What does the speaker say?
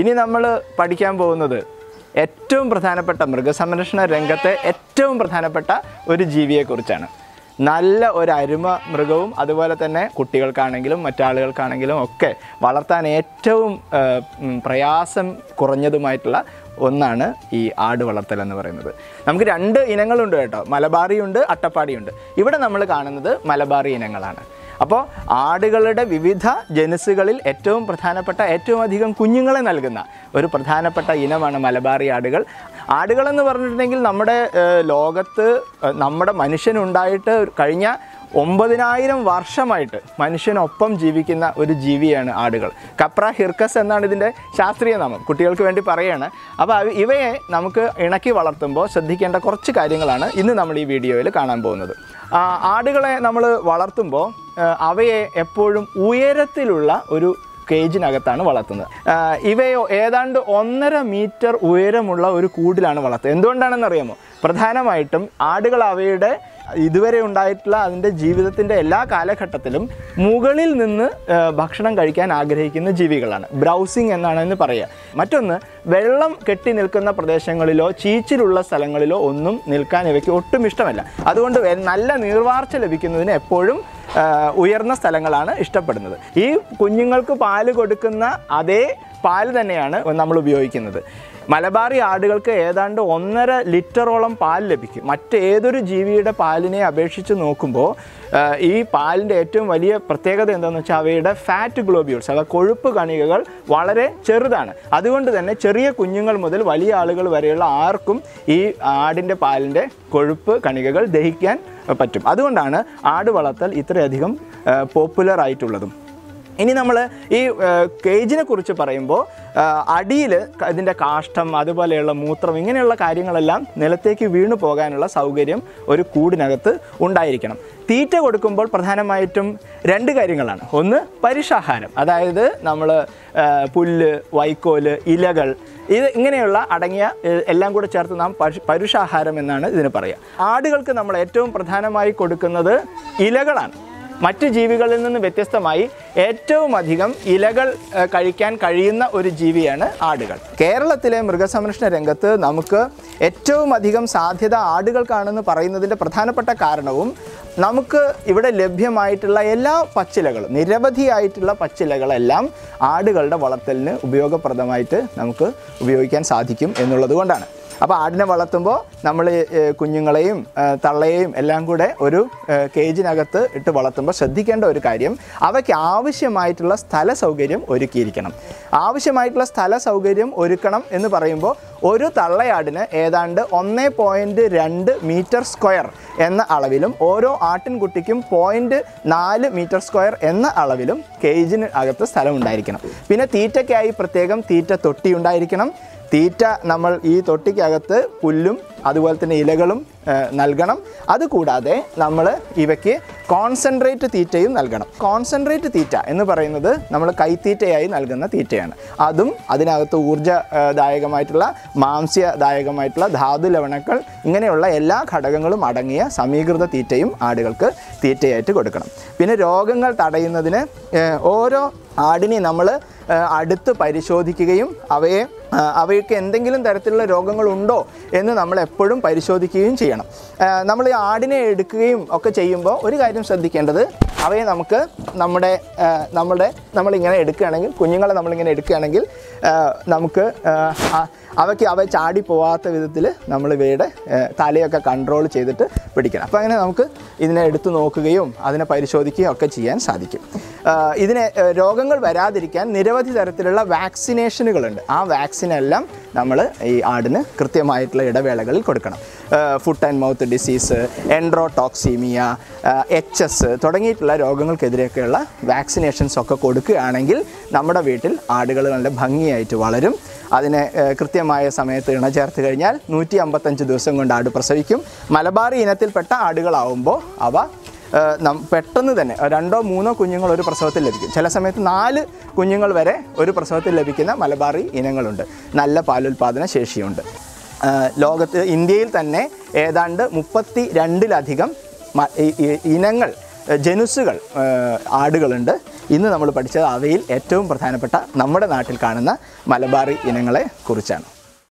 ഇനി നമ്മൾ പഠിക്കാൻ പോകുന്നത് ഏറ്റവും പ്രധാനപ്പെട്ട മൃഗസംരക്ഷണ രംഗത്തെ ഏറ്റവും പ്രധാനപ്പെട്ട ഒരു ജീവിയെക്കുറിച്ചാണ് നല്ല ഒരു അരുമ മൃഗവും അതുപോലെ തന്നെ കുട്ടികൾക്കാണെങ്കിലും മറ്റാളുകൾക്കാണെങ്കിലും ഒക്കെ വളർത്താൻ ഏറ്റവും പ്രയാസം കുറഞ്ഞതുമായിട്ടുള്ള ഒന്നാണ് ഈ ആട് വളർത്തൽ എന്ന് പറയുന്നത് നമുക്ക് രണ്ട് ഇനങ്ങളുണ്ട് കേട്ടോ മലബാറിയുണ്ട് അട്ടപ്പാടിയുണ്ട് ഇവിടെ നമ്മൾ കാണുന്നത് മലബാറി ഇനങ്ങളാണ് അപ്പോൾ ആടുകളുടെ വിവിധ ജനസുകളിൽ ഏറ്റവും പ്രധാനപ്പെട്ട ഏറ്റവും അധികം കുഞ്ഞുങ്ങളെ നൽകുന്ന ഒരു പ്രധാനപ്പെട്ട ഇനമാണ് മലബാറി ആടുകൾ ആടുകളെന്ന് പറഞ്ഞിട്ടുണ്ടെങ്കിൽ നമ്മുടെ ലോകത്ത് നമ്മുടെ മനുഷ്യനുണ്ടായിട്ട് കഴിഞ്ഞ ഒമ്പതിനായിരം വർഷമായിട്ട് മനുഷ്യനൊപ്പം ജീവിക്കുന്ന ഒരു ജീവിയാണ് ആടുകൾ കപ്ര ഹിർക്കസ് എന്നാണ് ഇതിൻ്റെ ശാസ്ത്രീയ നാമം കുട്ടികൾക്ക് വേണ്ടി പറയുകയാണ് അപ്പോൾ ഇവയെ നമുക്ക് ഇണക്കി വളർത്തുമ്പോൾ ശ്രദ്ധിക്കേണ്ട കുറച്ച് കാര്യങ്ങളാണ് ഇന്ന് നമ്മൾ ഈ വീഡിയോയിൽ കാണാൻ പോകുന്നത് ആടുകളെ നമ്മൾ വളർത്തുമ്പോൾ അവയെ എപ്പോഴും ഉയരത്തിലുള്ള ഒരു കേജിനകത്താണ് വളർത്തുന്നത് ഇവയോ ഏതാണ്ട് ഒന്നര മീറ്റർ ഉയരമുള്ള ഒരു കൂടിലാണ് വളർത്തുന്നത് അറിയാമോ പ്രധാനമായിട്ടും ആടുകൾ അവയുടെ ഇതുവരെ ഉണ്ടായിട്ടുള്ള അതിൻ്റെ ജീവിതത്തിൻ്റെ എല്ലാ കാലഘട്ടത്തിലും മുകളിൽ നിന്ന് ഭക്ഷണം കഴിക്കാൻ ആഗ്രഹിക്കുന്ന ജീവികളാണ് ബ്രൗസിങ് എന്നാണ് എന്ന് പറയുക മറ്റൊന്ന് വെള്ളം കെട്ടി നിൽക്കുന്ന പ്രദേശങ്ങളിലോ ചീച്ചിലുള്ള സ്ഥലങ്ങളിലോ ഒന്നും നിൽക്കാൻ ഇവയ്ക്ക് ഒട്ടും ഇഷ്ടമല്ല അതുകൊണ്ട് നല്ല നീർവാർച്ച ലഭിക്കുന്നതിന് എപ്പോഴും ഉയർന്ന സ്ഥലങ്ങളാണ് ഇഷ്ടപ്പെടുന്നത് ഈ കുഞ്ഞുങ്ങൾക്ക് പാല് കൊടുക്കുന്ന അതേ പാല് തന്നെയാണ് നമ്മൾ ഉപയോഗിക്കുന്നത് മലബാറി ആടുകൾക്ക് ഏതാണ്ട് ഒന്നര ലിറ്ററോളം പാൽ ലഭിക്കും മറ്റേതൊരു ജീവിയുടെ പാലിനെ അപേക്ഷിച്ച് നോക്കുമ്പോൾ ഈ പാലിൻ്റെ ഏറ്റവും വലിയ പ്രത്യേകത എന്താണെന്ന് വെച്ചാൽ അവയുടെ ഫാറ്റ് ഗ്ലോബ്യൂൾസ് അഥവാ കൊഴുപ്പ് കണികകൾ വളരെ ചെറുതാണ് അതുകൊണ്ട് തന്നെ ചെറിയ കുഞ്ഞുങ്ങൾ മുതൽ വലിയ ആളുകൾ വരെയുള്ള ആർക്കും ഈ ആടിൻ്റെ പാലിൻ്റെ കൊഴുപ്പ് കണികകൾ ദഹിക്കാൻ പറ്റും അതുകൊണ്ടാണ് ആട് വളർത്തൽ ഇത്രയധികം പോപ്പുലർ ആയിട്ടുള്ളതും ഇനി നമ്മൾ ഈ കേജിനെ കുറിച്ച് പറയുമ്പോൾ അടിയിൽ ഇതിൻ്റെ കാഷ്ടം അതുപോലെയുള്ള മൂത്രം ഇങ്ങനെയുള്ള കാര്യങ്ങളെല്ലാം നിലത്തേക്ക് വീണു പോകാനുള്ള സൗകര്യം ഒരു കൂടിനകത്ത് ഉണ്ടായിരിക്കണം തീറ്റ കൊടുക്കുമ്പോൾ പ്രധാനമായിട്ടും രണ്ട് കാര്യങ്ങളാണ് ഒന്ന് പരിഷാഹാരം അതായത് നമ്മൾ പുല്ല് വൈക്കോല് ഇലകൾ ഇത് ഇങ്ങനെയുള്ള അടങ്ങിയ എല്ലാം കൂടെ ചേർത്ത് നാം പരുഷാഹാരം എന്നാണ് ഇതിന് പറയുക ആടുകൾക്ക് നമ്മൾ ഏറ്റവും പ്രധാനമായി കൊടുക്കുന്നത് ഇലകളാണ് മറ്റ് ജീവികളിൽ നിന്ന് വ്യത്യസ്തമായി ഏറ്റവും അധികം ഇലകൾ കഴിക്കാൻ കഴിയുന്ന ഒരു ജീവിയാണ് ആടുകൾ കേരളത്തിലെ മൃഗസംരക്ഷണ രംഗത്ത് നമുക്ക് ഏറ്റവും അധികം സാധ്യത ആടുകൾക്കാണെന്ന് പറയുന്നതിൻ്റെ പ്രധാനപ്പെട്ട കാരണവും നമുക്ക് ഇവിടെ ലഭ്യമായിട്ടുള്ള എല്ലാ പച്ചിലകളും നിരവധിയായിട്ടുള്ള പച്ചിലകളെല്ലാം ആടുകളുടെ വളർത്തലിന് ഉപയോഗപ്രദമായിട്ട് നമുക്ക് ഉപയോഗിക്കാൻ സാധിക്കും എന്നുള്ളത് കൊണ്ടാണ് അപ്പോൾ ആടിനെ വളർത്തുമ്പോൾ നമ്മൾ കുഞ്ഞുങ്ങളെയും തള്ളയെയും എല്ലാം കൂടെ ഒരു കേജിനകത്ത് ഇട്ട് വളർത്തുമ്പോൾ ശ്രദ്ധിക്കേണ്ട ഒരു കാര്യം അവയ്ക്ക് ആവശ്യമായിട്ടുള്ള സ്ഥല സൗകര്യം ഒരുക്കിയിരിക്കണം ആവശ്യമായിട്ടുള്ള സ്ഥല സൗകര്യം ഒരുക്കണം എന്ന് പറയുമ്പോൾ ഒരു തള്ളയാടിന് ഏതാണ്ട് ഒന്ന് പോയിൻറ്റ് രണ്ട് മീറ്റർ സ്ക്വയർ എന്ന അളവിലും ഓരോ ആട്ടിൻകുട്ടിക്കും പോയിൻറ്റ് നാല് മീറ്റർ സ്ക്വയർ എന്ന അളവിലും കേജിന് അകത്ത് സ്ഥലം ഉണ്ടായിരിക്കണം പിന്നെ തീറ്റയ്ക്കായി പ്രത്യേകം തീറ്റ തൊട്ടി ഉണ്ടായിരിക്കണം തീറ്റ നമ്മൾ ഈ തൊട്ടിക്കകത്ത് പുല്ലും അതുപോലെ തന്നെ ഇലകളും നൽകണം അതുകൂടാതെ നമ്മൾ ഇവയ്ക്ക് കോൺസെൻട്രേറ്റ് തീറ്റയും നൽകണം കോൺസെൻട്രേറ്റ് തീറ്റ എന്ന് പറയുന്നത് നമ്മൾ കൈത്തീറ്റയായി നൽകുന്ന തീറ്റയാണ് അതും അതിനകത്ത് ഊർജ്ജദായകമായിട്ടുള്ള മാംസ്യദായകമായിട്ടുള്ള ധാതു ലവണങ്ങൾ ഇങ്ങനെയുള്ള എല്ലാ ഘടകങ്ങളും അടങ്ങിയ സമീകൃത തീറ്റയും ആടുകൾക്ക് തീറ്റയായിട്ട് കൊടുക്കണം പിന്നെ രോഗങ്ങൾ തടയുന്നതിന് ഓരോ ആടിനെ നമ്മൾ അടുത്ത് പരിശോധിക്കുകയും അവയെ അവയ്ക്ക് എന്തെങ്കിലും തരത്തിലുള്ള രോഗങ്ങളുണ്ടോ എന്ന് നമ്മൾ എപ്പോഴും പരിശോധിക്കുകയും ചെയ്യണം നമ്മൾ ഈ ആടിനെ എടുക്കുകയും ഒക്കെ ചെയ്യുമ്പോൾ ഒരു കാര്യം ശ്രദ്ധിക്കേണ്ടത് അവയെ നമുക്ക് നമ്മുടെ നമ്മുടെ നമ്മളിങ്ങനെ എടുക്കുകയാണെങ്കിൽ കുഞ്ഞുങ്ങളെ നമ്മളിങ്ങനെ എടുക്കുകയാണെങ്കിൽ നമുക്ക് അവയ്ക്ക് അവ ചാടി പോവാത്ത വിധത്തിൽ നമ്മൾ ഇവയുടെ തലയൊക്കെ കൺട്രോൾ ചെയ്തിട്ട് പിടിക്കണം അപ്പോൾ അങ്ങനെ നമുക്ക് ഇതിനെ എടുത്തു നോക്കുകയും അതിനെ പരിശോധിക്കുകയും ഒക്കെ ചെയ്യാൻ സാധിക്കും ഇതിനെ രോഗങ്ങൾ വരാതിരിക്കാൻ നിരവധി തരത്തിലുള്ള വാക്സിനേഷനുകളുണ്ട് ആ വാക്സിനെല്ലാം നമ്മൾ ഈ ആടിന് കൃത്യമായിട്ടുള്ള ഇടവേളകളിൽ കൊടുക്കണം foot and mouth disease enterotoxaemia H S തുടങ്ങിയിട്ടുള്ള രോഗങ്ങൾക്കെതിരെയൊക്കെയുള്ള വാക്സിനേഷൻസ് ഒക്കെ കൊടുക്കുകയാണെങ്കിൽ നമ്മുടെ വീട്ടിൽ ആടുകൾ നല്ല ഭംഗിയായിട്ട് വളരും അതിനെ കൃത്യമായ സമയത്ത് ഇണ ചേർത്ത് കഴിഞ്ഞാൽ നൂറ്റി അമ്പത്തഞ്ച് ദിവസം കൊണ്ട് ആട് പ്രസവിക്കും മലബാറി ഇനത്തിൽപ്പെട്ട ആടുകളാവുമ്പോൾ അവ പെട്ടെന്ന് തന്നെ രണ്ടോ മൂന്നോ കുഞ്ഞുങ്ങൾ ഒരു പ്രസവത്തിൽ ലഭിക്കും ചില സമയത്ത് നാല് കുഞ്ഞുങ്ങൾ വരെ ഒരു പ്രസവത്തിൽ ലഭിക്കുന്ന മലബാറി ഇനങ്ങളുണ്ട് നല്ല പാലുൽപാദന ശേഷിയുണ്ട് ലോകത്ത് ഇന്ത്യയിൽ തന്നെ ഏതാണ്ട് മുപ്പത്തി രണ്ടിലധികം ഇനങ്ങൾ ജനുസുകൾ ആടുകളുണ്ട് ഇന്ന് നമ്മൾ പഠിച്ചത് അവയിൽ ഏറ്റവും പ്രധാനപ്പെട്ട നമ്മുടെ നാട്ടിൽ കാണുന്ന മലബാറി ഇനങ്ങളെ കുറിച്ചാണ്